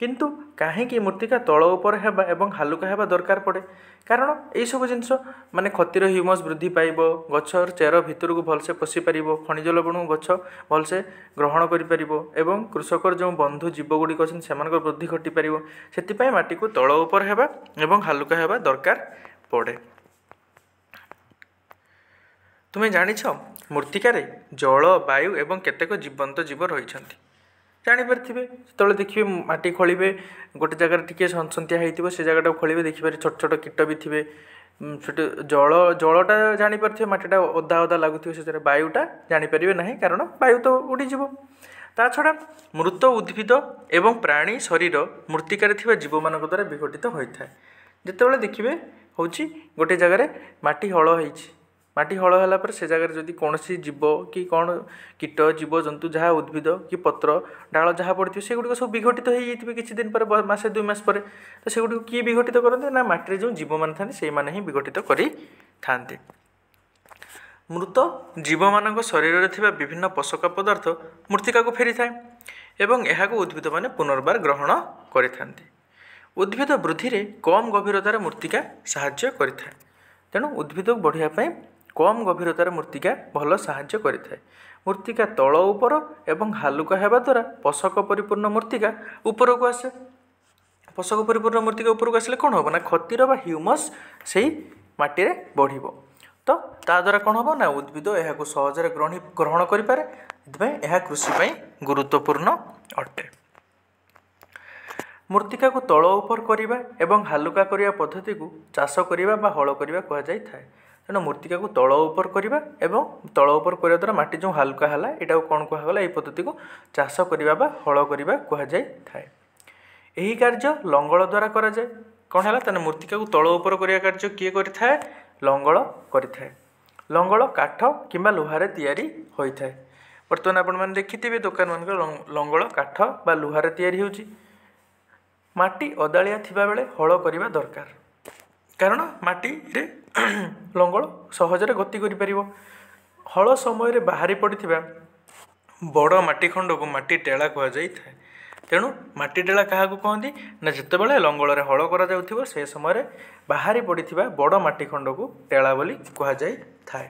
କିନ୍ତୁ କାହିଁକି ମୂର୍ତ୍ତିକା ତଳ ଉପର ହେବା ଏବଂ ହାଲୁକା ହେବା ଦରକାର ପଡ଼େ କାରଣ ଏଇସବୁ ଜିନିଷ ମାନେ ଖତିର ହ୍ୟୁମସ୍ ବୃଦ୍ଧି ପାଇବ ଗଛର ଚେର ଭିତରକୁ ଭଲସେ ପଶିପାରିବ ଖଣିଜ ଲବଣକୁ ଗଛ ଭଲସେ ଗ୍ରହଣ କରିପାରିବ ଏବଂ କୃଷକର ଯେଉଁ ବନ୍ଧୁ ଜୀବଗୁଡ଼ିକ ଅଛନ୍ତି ସେମାନଙ୍କର ବୃଦ୍ଧି ଘଟିପାରିବ ସେଥିପାଇଁ ମାଟିକୁ ତଳ ଉପର ହେବା ଏବଂ ହାଲୁକା ହେବା ଦରକାର ପଡ଼େ ତୁମେ ଜାଣିଛ ମୂର୍ତ୍ତିକାରେ ଜଳ ବାୟୁ ଏବଂ କେତେକ ଜୀବନ୍ତ ଜୀବ ରହିଛନ୍ତି ଜାଣିପାରିଥିବେ ସେତେବେଳେ ଦେଖିବେ ମାଟି ଖୋଳିବେ ଗୋଟେ ଜାଗାରେ ଟିକିଏ ସନସନିଆ ହେଇଥିବ ସେ ଜାଗାଟାକୁ ଖୋଳିବେ ଦେଖିପାରିବେ ଛୋଟ ଛୋଟ କୀଟ ବି ଥିବେ ସେଠି ଜଳ ଜଳଟା ଜାଣିପାରିଥିବେ ମାଟିଟା ଓଦା ଓଦା ଲାଗୁଥିବ ସେଥିରେ ବାୟୁଟା ଜାଣିପାରିବେ ନାହିଁ କାରଣ ବାୟୁ ତ ଉଡ଼ିଯିବ ତା ଛଡ଼ା ମୃତ ଉଦ୍ଭିଦ ଏବଂ ପ୍ରାଣୀ ଶରୀର ମୃତ୍ତିକାରେ ଥିବା ଜୀବମାନଙ୍କ ଦ୍ୱାରା ବିଘଟିତ ହୋଇଥାଏ ଯେତେବେଳେ ଦେଖିବେ ହେଉଛି ଗୋଟେ ଜାଗାରେ ମାଟି ହଳ ହେଇଛି ମାଟି ହଳ ହେଲା ପରେ ସେ ଜାଗାରେ ଯଦି କୌଣସି ଜୀବ କି କ'ଣ କୀଟ ଜୀବଜନ୍ତୁ ଯାହା ଉଦ୍ଭିଦ କି ପତ୍ର ଡାଳ ଯାହା ପଡ଼ିଥିବ ସେଗୁଡ଼ିକ ସବୁ ବିଘଟିତ ହେଇଯାଇଥିବେ କିଛି ଦିନ ପରେ ମାସେ ଦୁଇ ମାସ ପରେ ତ ସେଗୁଡ଼ିକୁ କିଏ ବିଘଟିତ କରନ୍ତି ନା ମାଟିରେ ଯେଉଁ ଜୀବମାନେ ଥାନ୍ତି ସେଇମାନେ ହିଁ ବିଘଟିତ କରିଥାନ୍ତି ମୃତ ଜୀବମାନଙ୍କ ଶରୀରରେ ଥିବା ବିଭିନ୍ନ ପୋଷକ ପଦାର୍ଥ ମୃତ୍ତିକାକୁ ଫେରିଥାଏ ଏବଂ ଏହାକୁ ଉଦ୍ଭିଦମାନେ ପୁନର୍ବାର ଗ୍ରହଣ କରିଥାନ୍ତି ଉଦ୍ଭିଦ ବୃଦ୍ଧିରେ କମ୍ ଗଭୀରତାର ମୃତ୍ତିକା ସାହାଯ୍ୟ କରିଥାଏ ତେଣୁ ଉଦ୍ଭିଦକୁ ବଢ଼ିବା ପାଇଁ କମ୍ ଗଭୀରତାରେ ମୃତ୍ତିକା ଭଲ ସାହାଯ୍ୟ କରିଥାଏ ମୃତ୍ତିକା ତଳ ଉପର ଏବଂ ହାଲୁକା ହେବା ଦ୍ୱାରା ପୋଷକ ପରିପୂର୍ଣ୍ଣ ମୂର୍ତ୍ତିକା ଉପରକୁ ଆସେ ପୋଷକ ପରିପୂର୍ଣ୍ଣ ମୂର୍ତ୍ତିକା ଉପରକୁ ଆସିଲେ କ'ଣ ହେବ ନା କ୍ଷତିର ବା ହ୍ୟୁମସ୍ ସେହି ମାଟିରେ ବଢ଼ିବ ତ ତା ତାଦ୍ୱାରା କ'ଣ ହେବ ନା ଉଦ୍ଭିଦ ଏହାକୁ ସହଜରେ ଗ୍ରହଣୀ ଗ୍ରହଣ କରିପାରେ ଏଥିପାଇଁ ଏହା କୃଷି ପାଇଁ ଗୁରୁତ୍ୱପୂର୍ଣ୍ଣ ଅଟେ ମୃତ୍ତିକାକୁ ତଳ ଉପର କରିବା ଏବଂ ହାଲୁକା କରିବା ପଦ୍ଧତିକୁ ଚାଷ କରିବା ବା ହଳ କରିବା କୁହାଯାଇଥାଏ ତେଣୁ ମୃତ୍ତିକାକୁ ତଳ ଉପର କରିବା ଏବଂ ତଳ ଉପର କରିବା ଦ୍ୱାରା ମାଟି ଯେଉଁ ହାଲୁକା ହେଲା ଏଇଟାକୁ କ'ଣ କୁହାଗଲା ଏହି ପଦ୍ଧତିକୁ ଚାଷ କରିବା ବା ହଳ କରିବା କୁହାଯାଇଥାଏ ଏହି କାର୍ଯ୍ୟ ଲଙ୍ଗଳ ଦ୍ୱାରା କରାଯାଏ କ'ଣ ହେଲା ତାହେଲେ ମୃତ୍ତିକାକୁ ତଳ ଉପର କରିବା କାର୍ଯ୍ୟ କିଏ କରିଥାଏ ଲଙ୍ଗଳ କରିଥାଏ ଲଙ୍ଗଳ କାଠ କିମ୍ବା ଲୁହାରେ ତିଆରି ହୋଇଥାଏ ବର୍ତ୍ତମାନ ଆପଣମାନେ ଦେଖିଥିବେ ଦୋକାନମାନଙ୍କର ଲଙ୍ଗଳ କାଠ ବା ଲୁହାରେ ତିଆରି ହେଉଛି ମାଟି ଅଦାଳିଆ ଥିବାବେଳେ ହଳ କରିବା ଦରକାର କାରଣ ମାଟିରେ ଲଙ୍ଗଳ ସହଜରେ ଗତି କରିପାରିବ ହଳ ସମୟରେ ବାହାରି ପଡ଼ିଥିବା ବଡ଼ ମାଟି ଖଣ୍ଡକୁ ମାଟି ଟେଳା କୁହାଯାଇଥାଏ ତେଣୁ ମାଟି ଟେଳା କାହାକୁ କହନ୍ତି ନା ଯେତେବେଳେ ଲଙ୍ଗଳରେ ହଳ କରାଯାଉଥିବ ସେ ସମୟରେ ବାହାରି ପଡ଼ିଥିବା ବଡ଼ ମାଟି ଖଣ୍ଡକୁ ଟେଳା ବୋଲି କୁହାଯାଇଥାଏ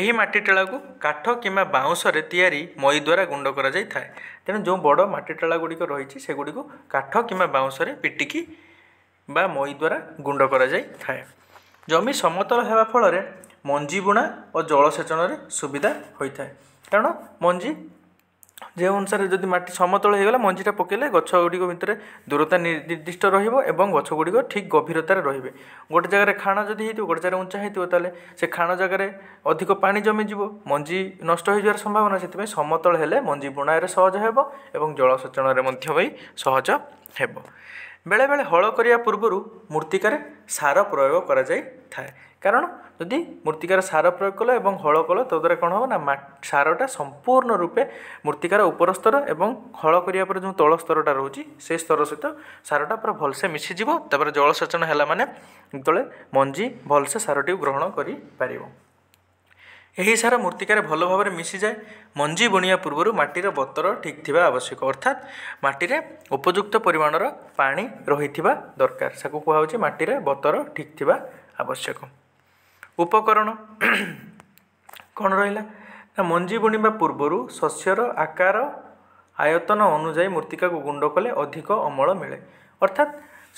ଏହି ମାଟି ଟେଳାକୁ କାଠ କିମ୍ବା ବାଉଁଶରେ ତିଆରି ମଇ ଦ୍ୱାରା ଗୁଣ୍ଡ କରାଯାଇଥାଏ ତେଣୁ ଯେଉଁ ବଡ଼ ମାଟି ଟେଳା ଗୁଡ଼ିକ ରହିଛି ସେଗୁଡ଼ିକୁ କାଠ କିମ୍ବା ବାଉଁଶରେ ପିଟିକି ବା ମଇ ଦ୍ୱାରା ଗୁଣ୍ଡ କରାଯାଇଥାଏ ଜମି ସମତଳ ହେବା ଫଳରେ ମଞ୍ଜି ବୁଣା ଓ ଜଳସେଚନରେ ସୁବିଧା ହୋଇଥାଏ କାରଣ ମଞ୍ଜି ଯେଉଁ ଅନୁସାରେ ଯଦି ମାଟି ସମତଳ ହୋଇଗଲା ମଞ୍ଜିଟା ପକାଇଲେ ଗଛ ଗୁଡ଼ିକ ଭିତରେ ଦୂରତା ନିର୍ଦ୍ଦିଷ୍ଟ ରହିବ ଏବଂ ଗଛ ଗୁଡ଼ିକ ଠିକ୍ ଗଭୀରତାରେ ରହିବେ ଗୋଟେ ଜାଗାରେ ଖାଣ ଯଦି ହୋଇଥିବ ଗୋଟେ ଜାଗାରେ ଉଞ୍ଚା ହୋଇଥିବ ତାହେଲେ ସେ ଖାଣ ଜାଗାରେ ଅଧିକ ପାଣି ଜମିଯିବ ମଞ୍ଜି ନଷ୍ଟ ହୋଇଯିବାର ସମ୍ଭାବନା ସେଥିପାଇଁ ସମତଳ ହେଲେ ମଞ୍ଜି ବୁଣାରେ ସହଜ ହେବ ଏବଂ ଜଳସେଚନରେ ମଧ୍ୟ ବି ସହଜ ହେବ ବେଳେବେଳେ ହଳ କରିବା ପୂର୍ବରୁ ମୃତ୍ତିକାରେ ସାର ପ୍ରୟୋଗ କରାଯାଇଥାଏ କାରଣ ଯଦି ମୃତ୍ତିକାର ସାର ପ୍ରୟୋଗ କଲ ଏବଂ ହଳ କଲ ତଦ୍ୱାରା କ'ଣ ହେବ ନା ସାରଟା ସମ୍ପୂର୍ଣ୍ଣ ରୂପେ ମୃତ୍ତିକାର ଉପରସ୍ତର ଏବଂ ହଳ କରିବା ପରେ ଯେଉଁ ତଳ ସ୍ତରଟା ରହୁଛି ସେ ସ୍ତର ସହିତ ସାରଟା ପୁରା ଭଲସେ ମିଶିଯିବ ତା'ପରେ ଜଳସେଚନ ହେଲା ମାନେ ଯେତେବେଳେ ମଞ୍ଜି ଭଲସେ ସାରଟିକୁ ଗ୍ରହଣ କରିପାରିବ ଏହି ସାର ମୃତ୍ତିକାରେ ଭଲ ଭାବରେ ମିଶିଯାଏ ମଞ୍ଜି ବୁଣିବା ପୂର୍ବରୁ ମାଟିର ବତର ଠିକ୍ ଥିବା ଆବଶ୍ୟକ ଅର୍ଥାତ୍ ମାଟିରେ ଉପଯୁକ୍ତ ପରିମାଣର ପାଣି ରହିଥିବା ଦରକାର ତାକୁ କୁହାହେଉଛି ମାଟିରେ ବତର ଠିକ୍ ଥିବା ଆବଶ୍ୟକ ଉପକରଣ କ'ଣ ରହିଲା ନା ମଞ୍ଜି ବୁଣିବା ପୂର୍ବରୁ ଶସ୍ୟର ଆକାର ଆୟତନ ଅନୁଯାୟୀ ମୃତ୍ତିକାକୁ ଗୁଣ୍ଡ କଲେ ଅଧିକ ଅମଳ ମିଳେ ଅର୍ଥାତ୍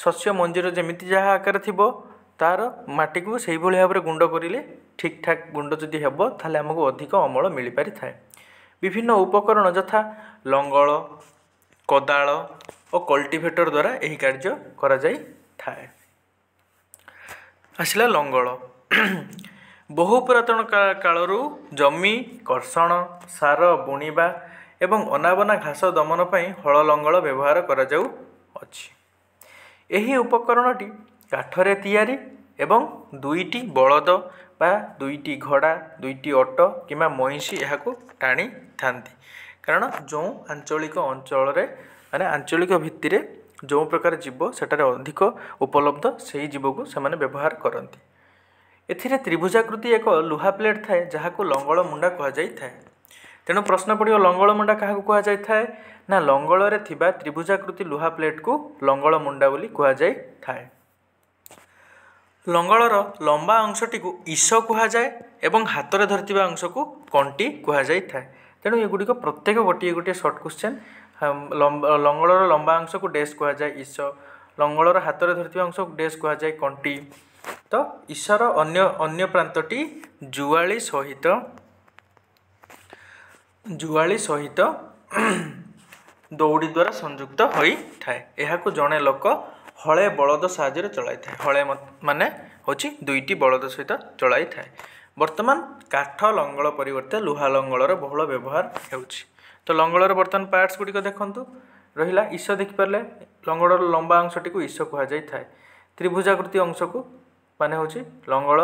ଶସ୍ୟ ମଞ୍ଜିର ଯେମିତି ଯାହା ଆକାର ଥିବ ତା'ର ମାଟିକୁ ସେହିଭଳି ଭାବରେ ଗୁଣ୍ଡ କରିଲେ ଠିକ୍ ଠାକ୍ ଗୁଣ୍ଡ ଯଦି ହେବ ତାହେଲେ ଆମକୁ ଅଧିକ ଅମଳ ମିଳିପାରିଥାଏ ବିଭିନ୍ନ ଉପକରଣ ଯଥା ଲଙ୍ଗଳ କୋଦାଳ ଓ କଲ୍ଟିଭେଟର ଦ୍ୱାରା ଏହି କାର୍ଯ୍ୟ କରାଯାଇଥାଏ ଆସିଲା ଲଙ୍ଗଳ ବହୁ ପୁରାତନ କାଳରୁ ଜମି କର୍ଷଣ ସାର ବୁଣିବା ଏବଂ ଅନାବନା ଘାସ ଦମନ ପାଇଁ ହଳ ଲଙ୍ଗଳ ବ୍ୟବହାର କରାଯାଉଅଛି ଏହି ଉପକରଣଟି କାଠରେ ତିଆରି ଏବଂ ଦୁଇଟି ବଳଦ ବା ଦୁଇଟି ଘୋଡ଼ା ଦୁଇଟି ଅଟୋ କିମ୍ବା ମଇଁଷି ଏହାକୁ ଟାଣିଥାନ୍ତି କାରଣ ଯେଉଁ ଆଞ୍ଚଳିକ ଅଞ୍ଚଳରେ ମାନେ ଆଞ୍ଚଳିକ ଭିତ୍ତିରେ ଯେଉଁ ପ୍ରକାର ଜୀବ ସେଠାରେ ଅଧିକ ଉପଲବ୍ଧ ସେହି ଜୀବକୁ ସେମାନେ ବ୍ୟବହାର କରନ୍ତି ଏଥିରେ ତ୍ରିଭୁଜାକୃତି ଏକ ଲୁହା ପ୍ଲେଟ୍ ଥାଏ ଯାହାକୁ ଲଙ୍ଗଳ ମୁଣ୍ଡା କୁହାଯାଇଥାଏ ତେଣୁ ପ୍ରଶ୍ନ ପଡ଼ିବ ଲଙ୍ଗଳ ମୁଣ୍ଡା କାହାକୁ କୁହାଯାଇଥାଏ ନା ଲଙ୍ଗଳରେ ଥିବା ତ୍ରିଭୁଜାକୃତି ଲୁହା ପ୍ଲେଟ୍କୁ ଲଙ୍ଗଳ ମୁଣ୍ଡା ବୋଲି କୁହାଯାଇଥାଏ ଲଙ୍ଗଳର ଲମ୍ବା ଅଂଶଟିକୁ ଇସ କୁହାଯାଏ ଏବଂ ହାତରେ ଧରିଥିବା ଅଂଶକୁ କଣ୍ଟି କୁହାଯାଇଥାଏ ତେଣୁ ଏଗୁଡ଼ିକ ପ୍ରତ୍ୟେକ ଗୋଟିଏ ଗୋଟିଏ ସର୍ଟ କ୍ୱେଶ୍ଚନ୍ ଲଙ୍ଗଳର ଲମ୍ବା ଅଂଶକୁ ଡେସ୍ କୁହାଯାଏ ଇସ ଲଙ୍ଗଳର ହାତରେ ଧରିଥିବା ଅଂଶକୁ ଡେସ୍ କୁହାଯାଏ କଣ୍ଟି ତ ଇସର ଅନ୍ୟ ଅନ୍ୟ ପ୍ରାନ୍ତଟି ଜୁଆଳି ସହିତ ଜୁଆଳି ସହିତ ଦୌଡ଼ି ଦ୍ୱାରା ସଂଯୁକ୍ତ ହୋଇଥାଏ ଏହାକୁ ଜଣେ ଲୋକ ହଳେ ବଳଦ ସାହାଯ୍ୟରେ ଚଳାଇଥାଏ ହଳେ ମାନେ ହେଉଛି ଦୁଇଟି ବଳଦ ସହିତ ଚଳାଇଥାଏ ବର୍ତ୍ତମାନ କାଠ ଲଙ୍ଗଳ ପରିବର୍ତ୍ତେ ଲୁହା ଲଙ୍ଗଳର ବହୁଳ ବ୍ୟବହାର ହେଉଛି ତ ଲଙ୍ଗଳର ବର୍ତ୍ତମାନ ପାର୍ଟସ୍ ଗୁଡ଼ିକ ଦେଖନ୍ତୁ ରହିଲା ଈଶ ଦେଖିପାରିଲେ ଲଙ୍ଗଳର ଲମ୍ବା ଅଂଶଟିକୁ ଈଶ କୁହାଯାଇଥାଏ ତ୍ରିଭୁଜାକୃତି ଅଂଶକୁ ମାନେ ହେଉଛି ଲଙ୍ଗଳ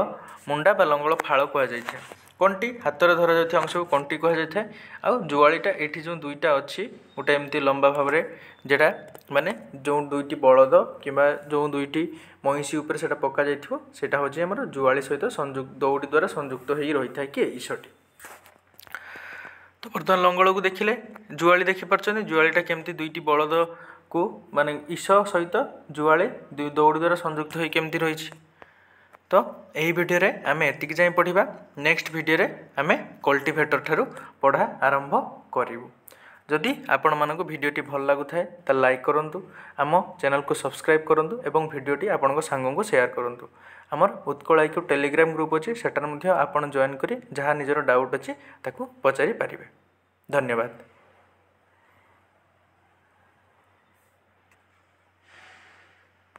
ମୁଣ୍ଡା ବା ଲଙ୍ଗଳ ଫାଳ କୁହାଯାଇଥାଏ କଣ୍ଟି ହାତରେ ଧରାଯାଉଥିବା ଅଂଶକୁ କଣ୍ଟି କୁହାଯାଇଥାଏ ଆଉ ଜୁଆଳିଟା ଏଠି ଯେଉଁ ଦୁଇଟା ଅଛି ଗୋଟେ ଏମିତି ଲମ୍ବା ଭାବରେ ଯେଉଁଟା ମାନେ ଯେଉଁ ଦୁଇଟି ବଳଦ କିମ୍ବା ଯେଉଁ ଦୁଇଟି ମଇଁଷି ଉପରେ ସେଇଟା ପକାଯାଇଥିବ ସେଇଟା ହେଉଛି ଆମର ଜୁଆଳି ସହିତ ସଂଯୁକ୍ତ ଦଉଡ଼ି ଦ୍ୱାରା ସଂଯୁକ୍ତ ହୋଇ ରହିଥାଏ କି ଈଶଟି ତ ବର୍ତ୍ତମାନ ଲଙ୍ଗଳକୁ ଦେଖିଲେ ଜୁଆଳି ଦେଖିପାରୁଛନ୍ତି ଜୁଆଳିଟା କେମିତି ଦୁଇଟି ବଳଦକୁ ମାନେ ଈଶ ସହିତ ଜୁଆଳି ଦଉଡ଼ି ଦ୍ୱାରା ସଂଯୁକ୍ତ ହୋଇ କେମିତି ରହିଛି ତ ଏହି ଭିଡ଼ିଓରେ ଆମେ ଏତିକି ଯାଏଁ ପଢ଼ିବା ନେକ୍ସଟ ଭିଡ଼ିଓରେ ଆମେ କଲ୍ଟିଭେଟର ଠାରୁ ପଢ଼ା ଆରମ୍ଭ କରିବୁ ଯଦି ଆପଣମାନଙ୍କୁ ଭିଡ଼ିଓଟି ଭଲ ଲାଗୁଥାଏ ତାହେଲେ ଲାଇକ୍ କରନ୍ତୁ ଆମ ଚ୍ୟାନେଲ୍କୁ ସବସ୍କ୍ରାଇବ୍ କରନ୍ତୁ ଏବଂ ଭିଡ଼ିଓଟି ଆପଣଙ୍କ ସାଙ୍ଗଙ୍କୁ ସେୟାର କରନ୍ତୁ ଆମର ଉତ୍କଳ ଆଇକ୍ୟୁ ଟେଲିଗ୍ରାମ ଗ୍ରୁପ୍ ଅଛି ସେଠାରେ ମଧ୍ୟ ଆପଣ ଜଏନ୍ କରି ଯାହା ନିଜର ଡାଉଟ୍ ଅଛି ତାକୁ ପଚାରି ପାରିବେ ଧନ୍ୟବାଦ